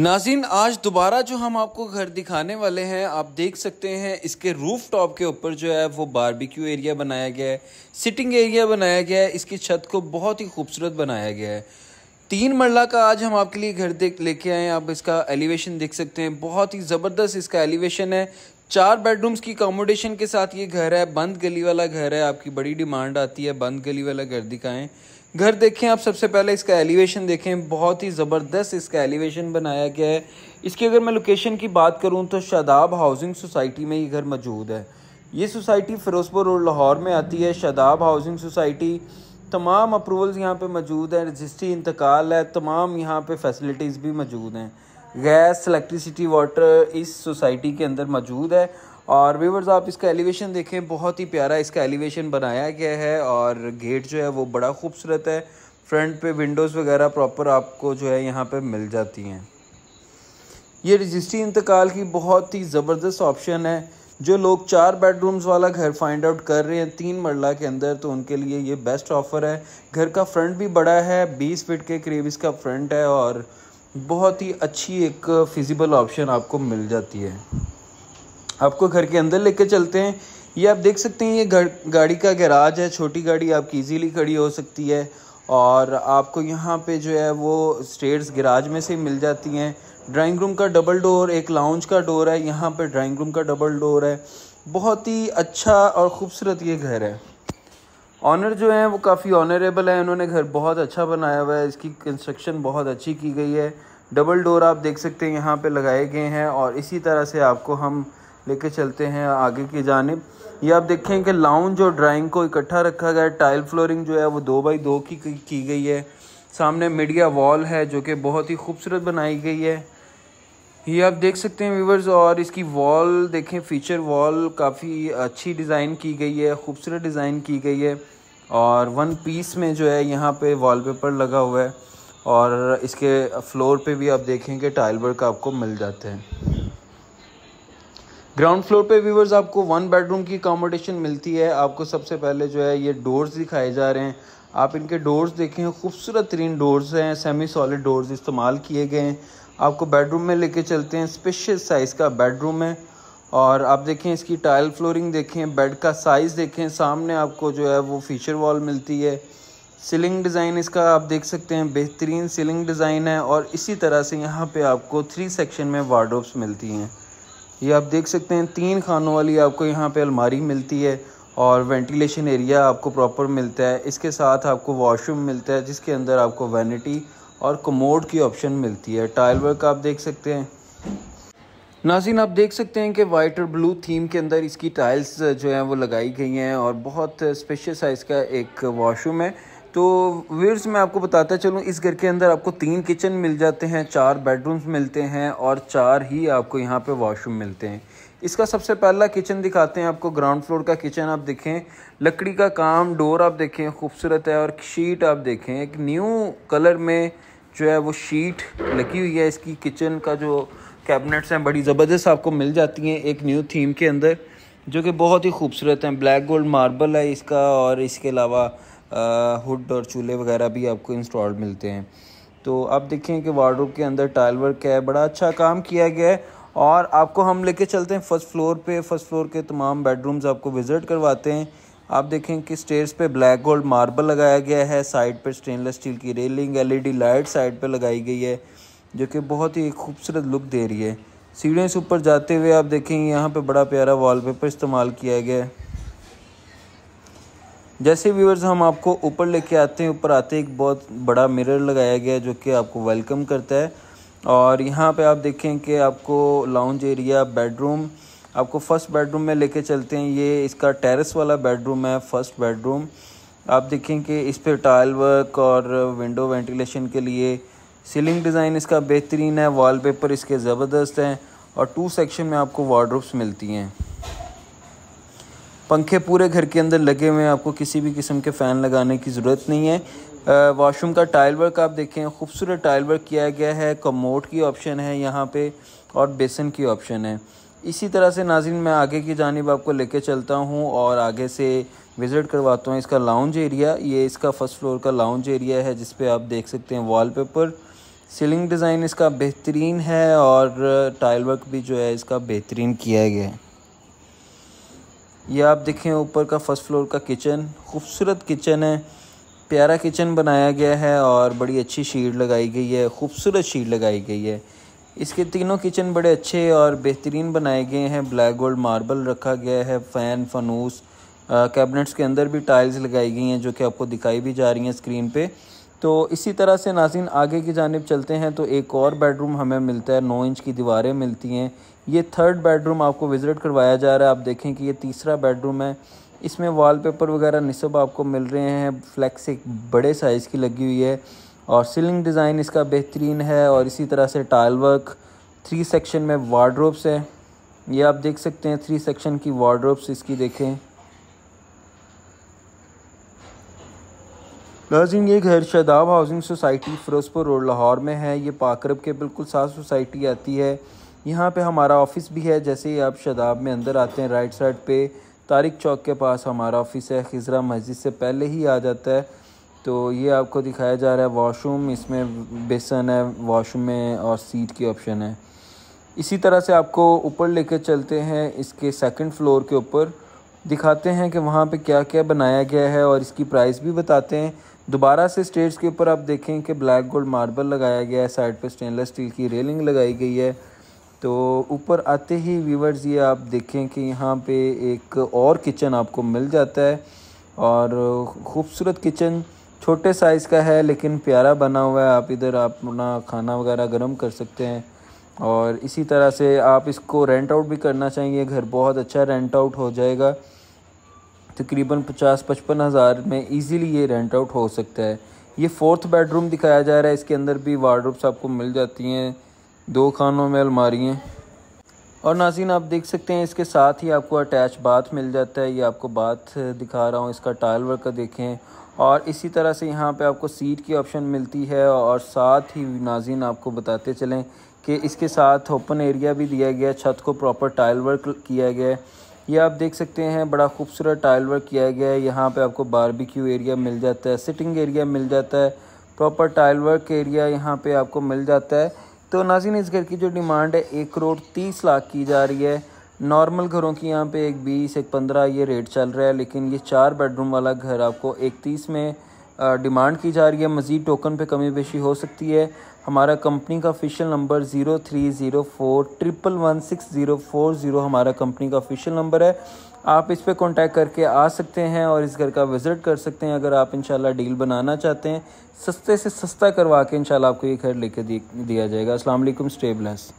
नाजिन आज दोबारा जो हम आपको घर दिखाने वाले हैं आप देख सकते हैं इसके रूफ टॉप के ऊपर जो है वो बारबेक्यू एरिया बनाया गया है सिटिंग एरिया बनाया गया है इसकी छत को बहुत ही खूबसूरत बनाया गया है तीन मरला का आज हम आपके लिए घर देख लेके आए हैं आप इसका एलिवेशन देख सकते हैं बहुत ही ज़बरदस्त इसका एलिवेशन है चार बेडरूम्स की अकोमोडेशन के साथ ये घर है बंद गली वाला घर है आपकी बड़ी डिमांड आती है बंद गली वाला घर दिखाएं घर देखें आप सबसे पहले इसका एलिवेशन देखें बहुत ही ज़बरदस्त इसका एलिवेशन बनाया गया है इसकी अगर मैं लोकेशन की बात करूं तो शादाब हाउसिंग सोसाइटी में ये घर मौजूद है ये सोसाइटी फ़िरोज़पुर और लाहौर में आती है शादाब हाउसिंग सोसाइटी तमाम अप्रूवल्स यहाँ पे मौजूद हैं रजिस्ट्री इंतकाल है तमाम यहाँ पे फैसिलिटीज़ भी मौजूद हैं गैस इलेक्ट्रिसिटी वाटर इस सोसाइटी के अंदर मौजूद है और व्यूवर्स आप इसका एलिवेशन देखें बहुत ही प्यारा इसका एलिवेशन बनाया गया है और गेट जो है वो बड़ा खूबसूरत है फ्रंट पे विंडोज़ वगैरह प्रॉपर आपको जो है यहाँ पे मिल जाती हैं ये रजिस्ट्री इंतकाल की बहुत ही ज़बरदस्त ऑप्शन है जो लोग चार बेडरूम्स वाला घर फाइंड आउट कर रहे हैं तीन मरला के अंदर तो उनके लिए ये बेस्ट ऑफ़र है घर का फ्रंट भी बड़ा है बीस फिट के करीब इसका फ्रंट है और बहुत ही अच्छी एक फिजिबल ऑप्शन आपको मिल जाती है आपको घर के अंदर लेके चलते हैं ये आप देख सकते हैं ये गाड़ी का गैराज है छोटी गाड़ी आपकी इजीली खड़ी हो सकती है और आपको यहाँ पे जो है वो स्टेयर्स गैराज में से मिल जाती हैं ड्राइंग रूम का डबल डोर एक लाउंज का डोर है यहाँ पे ड्राइंग रूम का डबल डोर है बहुत ही अच्छा और ख़ूबसूरत ये घर है ऑनर जो है वो काफ़ी ऑनरेबल है उन्होंने घर बहुत अच्छा बनाया हुआ है इसकी कंस्ट्रक्शन बहुत अच्छी की गई है डबल डोर आप देख सकते हैं यहाँ पे लगाए गए हैं और इसी तरह से आपको हम लेके चलते हैं आगे की जानब ये आप देखें कि लाउंज और ड्राइंग को इकट्ठा रखा गया है टाइल फ्लोरिंग जो है वो दो बाई दो की की गई है सामने मीडिया वॉल है जो कि बहुत ही खूबसूरत बनाई गई है ये आप देख सकते हैं व्यूवर्स और इसकी वॉल देखें फीचर वॉल काफ़ी अच्छी डिज़ाइन की गई है खूबसूरत डिज़ाइन की गई है और वन पीस में जो है यहाँ पे वॉलपेपर लगा हुआ है और इसके फ्लोर पे भी आप देखें कि टाइल वर्क आपको मिल जाते हैं ग्राउंड फ्लोर पे व्यूवर्स आपको वन बेडरूम की अकोमोडेशन मिलती है आपको सबसे पहले जो है ये डोर्स दिखाए जा रहे हैं आप इनके डोर्स देखें खूबसूरत तरीन डोर्स हैं सेमी सॉलिड डोर्स इस्तेमाल किए गए हैं आपको बेडरूम में लेके चलते हैं स्पेशल साइज़ का बेडरूम है और आप देखें इसकी टाइल फ्लोरिंग देखें बेड का साइज़ देखें सामने आपको जो है वो फीचर वॉल मिलती है सीलिंग डिज़ाइन इसका आप देख सकते हैं बेहतरीन सीलिंग डिज़ाइन है और इसी तरह से यहाँ पे आपको थ्री सेक्शन में वार्डोब्स मिलती हैं ये आप देख सकते हैं तीन खानों वाली आपको यहाँ पे अलमारी मिलती है और वेंटिलेशन एरिया आपको प्रॉपर मिलता है इसके साथ आपको वॉशरूम मिलता है जिसके अंदर आपको वैनिटी और कमोड की ऑप्शन मिलती है टाइल वर्क आप देख सकते हैं नाजिन आप देख सकते हैं कि वाइट और ब्लू थीम के अंदर इसकी टाइल्स जो हैं वो लगाई गई हैं और बहुत स्पेशल साइज़ का एक वॉशरूम है तो वीर्स मैं आपको बताता चलूँ इस घर के अंदर आपको तीन किचन मिल जाते हैं चार बेडरूम्स मिलते हैं और चार ही आपको यहाँ पे वॉशरूम मिलते हैं इसका सबसे पहला किचन दिखाते हैं आपको ग्राउंड फ्लोर का किचन आप देखें लकड़ी का काम डोर आप देखें खूबसूरत है और शीट आप देखें एक न्यू कलर में जो है वो शीट लगी हुई है इसकी किचन का जो कैबिनेट्स हैं बड़ी ज़बरदस्त आपको मिल जाती हैं एक न्यू थीम के अंदर जो कि बहुत ही खूबसूरत हैं ब्लैक गोल्ड मार्बल है इसका और इसके अलावा हुड और चूल्हे वगैरह भी आपको इंस्टॉल मिलते हैं तो आप देखें कि वार्डरोब के अंदर टाइल वर्क है बड़ा अच्छा काम किया गया है और आपको हम लेके चलते हैं फर्स्ट फ्लोर पे फर्स्ट फ्लोर के तमाम बेडरूम्स आपको विज़िट करवाते हैं आप देखें कि स्टेयर्स पे ब्लैक गोल्ड मार्बल लगाया गया है साइड पे स्टेनलेस स्टील की रेलिंग एलईडी लाइट साइड पे लगाई गई है जो कि बहुत ही खूबसूरत लुक दे रही है सीढ़ियों से ऊपर जाते हुए आप देखें यहाँ पर बड़ा प्यारा वॉलपेपर इस्तेमाल किया गया है जैसे व्यूअर्स हम आपको ऊपर लेके आते हैं ऊपर आते एक बहुत बड़ा मिरर लगाया गया है जो कि आपको वेलकम करता है और यहाँ पे आप देखें कि आपको लाउंज एरिया बेडरूम आपको फर्स्ट बेडरूम में लेके चलते हैं ये इसका टेरेस वाला बेडरूम है फर्स्ट बेडरूम आप देखें कि इस पर टाइल वर्क और विंडो वेंटिलेशन के लिए सीलिंग डिज़ाइन इसका बेहतरीन है वाल इसके ज़बरदस्त हैं और टू सेक्शन में आपको वार्ड्रोब्स मिलती हैं पंखे पूरे घर के अंदर लगे हुए हैं आपको किसी भी किस्म के फ़ैन लगाने की ज़रूरत नहीं है वॉशरूम का टाइल वर्क आप देखें खूबसूरत टाइल वर्क किया गया है कमोड की ऑप्शन है यहाँ पे और बेसन की ऑप्शन है इसी तरह से नाजिन मैं आगे की जानब आपको लेके चलता हूँ और आगे से विज़िट करवाता हूँ इसका लाउंज एरिया ये इसका फर्स्ट फ्लोर का लाउंज एरिया है जिस आप देख सकते हैं वॉलपेपर सीलिंग डिज़ाइन इसका बेहतरीन है और टाइल वर्क भी जो है इसका बेहतरीन किया गया है ये आप देखें ऊपर का फर्स्ट फ्लोर का किचन खूबसूरत किचन है प्यारा किचन बनाया गया है और बड़ी अच्छी शीट लगाई गई है खूबसूरत शीट लगाई गई है इसके तीनों किचन बड़े अच्छे और बेहतरीन बनाए गए हैं ब्लैक गोल्ड मार्बल रखा गया है फ़ैन फनूस कैबिनेट्स के अंदर भी टाइल्स लगाई गई हैं जो कि आपको दिखाई भी जा रही हैं स्क्रीन पर तो इसी तरह से नाजिन आगे की जानब चलते हैं तो एक और बेडरूम हमें मिलता है नौ इंच की दीवारें मिलती हैं ये थर्ड बेडरूम आपको विज़िट करवाया जा रहा है आप देखें कि ये तीसरा बेडरूम है इसमें वॉलपेपर वगैरह निसब आपको मिल रहे हैं फ्लैक्स एक बड़े साइज़ की लगी हुई है और सीलिंग डिज़ाइन इसका बेहतरीन है और इसी तरह से टाइल वर्क थ्री सेक्शन में वार्ड्रोब्स है ये आप देख सकते हैं थ्री सेक्शन की वार्ड्रोब्स इसकी देखें नाजिन ये घर Shadab housing society Ferozepur road Lahore में है ये पाकरब के बिल्कुल साथ सोसाइटी आती है यहाँ पे हमारा ऑफिस भी है जैसे ही आप शादाब में अंदर आते हैं राइट साइड पे तारिक चौक के पास हमारा ऑफिस है खिजरा मस्जिद से पहले ही आ जाता है तो ये आपको दिखाया जा रहा है वॉशरूम इसमें बेसन है वॉशरूम में और सीट की ऑप्शन है इसी तरह से आपको ऊपर लेकर चलते हैं इसके सेकेंड फ्लोर के ऊपर दिखाते हैं कि वहाँ पे क्या क्या बनाया गया है और इसकी प्राइस भी बताते हैं दोबारा से स्टेज के ऊपर आप देखें कि ब्लैक गोल्ड मार्बल लगाया गया है साइड पर स्टेनलेस स्टील की रेलिंग लगाई गई है तो ऊपर आते ही व्यूवर्स ये आप देखें कि यहाँ पे एक और किचन आपको मिल जाता है और ख़ूबसूरत किचन छोटे साइज़ का है लेकिन प्यारा बना हुआ है आप इधर आप अपना खाना वगैरह गर्म कर सकते हैं और इसी तरह से आप इसको रेंट आउट भी करना चाहेंगे घर बहुत अच्छा रेंट आउट हो जाएगा तकरीबन पचास पचपन हज़ार में ईज़िली ये रेंट आउट हो सकता है ये फोर्थ बेडरूम दिखाया जा रहा है इसके अंदर भी वार्ड्रोब्स आपको मिल जाती हैं दो खानों में अलमारी हैं और नाजीन आप देख सकते हैं इसके साथ ही आपको अटैच बाथ मिल जाता है ये आपको बाथ दिखा रहा हूँ इसका टाइल वर्क देखें और इसी तरह से यहाँ पे आपको सीट की ऑप्शन मिलती है और साथ ही नाजीन आपको बताते चलें कि इसके साथ ओपन एरिया भी दिया गया छत को प्रॉपर टाइल वर्क किया गया है ये आप देख सकते हैं बड़ा खूबसूरत टाइल वर्क किया गया है यहाँ पे आपको बारबेक्यू एरिया मिल जाता है सिटिंग एरिया मिल जाता है प्रॉपर टाइल वर्क एरिया यहाँ पे आपको मिल जाता है तो नाजिन इस घर की जो डिमांड है एक करोड़ तीस लाख की जा रही है नॉर्मल घरों की यहाँ पे एक बीस एक पंद्रह ये रेट चल रहा है लेकिन ये चार बेडरूम वाला घर आपको इकतीस में डिमांड की जा रही है मज़ीद टोकन पे कमी बेशी हो सकती है हमारा कंपनी का official number zero three zero four triple one six zero four zero हमारा कंपनी का ऑफिशियल नंबर है आप इस पर कॉन्टैक्ट करके आ सकते हैं और इस घर का विज़िट कर सकते हैं अगर आप इंशाल्लाह डील बनाना चाहते हैं सस्ते से सस्ता करवा के इंशाल्लाह आपको ये घर लेके दिया जाएगा अस्सलाम वालेकुम स्टे ब्लेस